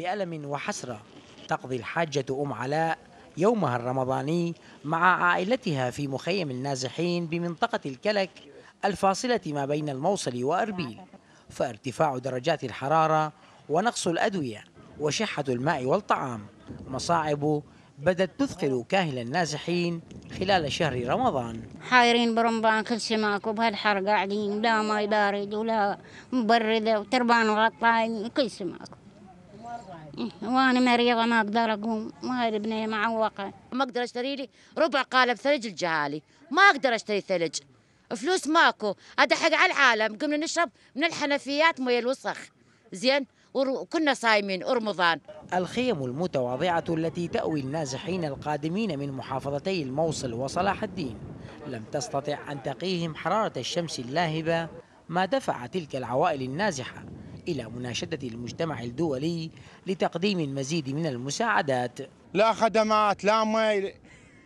بألم وحسرة تقضي الحاجة أم علاء يومها الرمضاني مع عائلتها في مخيم النازحين بمنطقة الكلك الفاصلة ما بين الموصل وأربيل فارتفاع درجات الحرارة ونقص الأدوية وشحة الماء والطعام مصاعب بدت تثقل كاهل النازحين خلال شهر رمضان حايرين برمضان كل شيء ماكو بهالحر قاعدين لا ماي بارد ولا مبردة وتربان وغطاين كل شيء ماكو وانا مريضه ما اقدر اقوم ما البنيه معوقه ما اقدر اشتري لي ربع قالب ثلج الجهالي ما اقدر اشتري ثلج فلوس ماكو ادحق على العالم قمنا نشرب من الحنفيات مويه الوسخ زين وكنا صايمين ورمضان الخيم المتواضعة التي تأوي النازحين القادمين من محافظتي الموصل وصلاح الدين لم تستطع أن تقيهم حرارة الشمس اللاهبة ما دفع تلك العوائل النازحة إلى مناشدة المجتمع الدولي لتقديم المزيد من المساعدات لا خدمات لا مي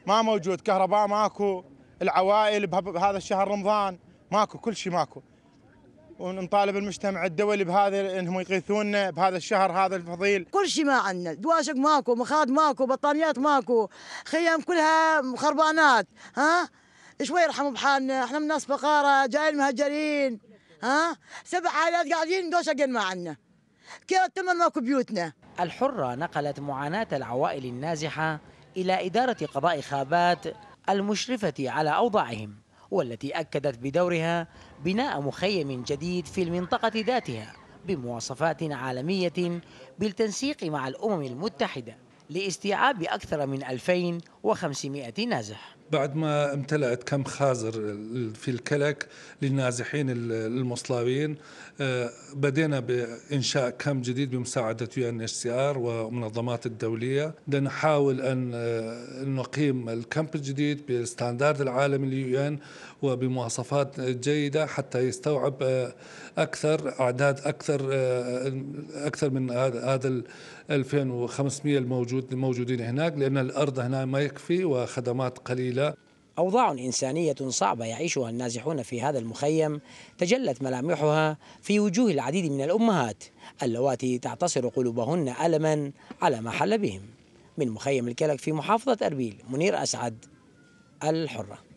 ما موجود كهرباء ماكو العوائل بهذا الشهر رمضان ماكو كل شيء ماكو ونطالب المجتمع الدولي بهذا انهم يغيثونا بهذا الشهر هذا الفضيل كل شيء ما عندنا دواشق ماكو مخاد ماكو بطانيات ماكو خيام كلها خربانات ها شوي يرحموا بحالنا احنا من ناس فقاره جايين مهجرين ها سبع عائلات قاعدين دوشقين ما عنا كيف التمر ماكو بيوتنا الحرة نقلت معاناة العوائل النازحة إلى إدارة قضاء خابات المشرفة على أوضاعهم والتي أكدت بدورها بناء مخيم جديد في المنطقة ذاتها بمواصفات عالمية بالتنسيق مع الأمم المتحدة لاستيعاب أكثر من 2000 و500 نازح بعد ما امتلأت كم خازر في الكلك للنازحين المصلاوين آه، بدينا بإنشاء كم جديد بمساعدة يو ان اتش ار ومنظمات الدولية بدنا نحاول أن آه، نقيم الكامب الجديد بالستاندارد العالمي لليو ان وبمواصفات جيدة حتى يستوعب آه، أكثر أعداد أكثر أكثر من هذا 2500 الموجود الموجودين هناك لأن الأرض هنا ما يكفي وخدمات قليلة أوضاع إنسانية صعبة يعيشها النازحون في هذا المخيم تجلت ملامحها في وجوه العديد من الأمهات اللواتي تعتصر قلوبهن ألما على ما حل بهم من مخيم الكلك في محافظة أربيل منير أسعد الحرة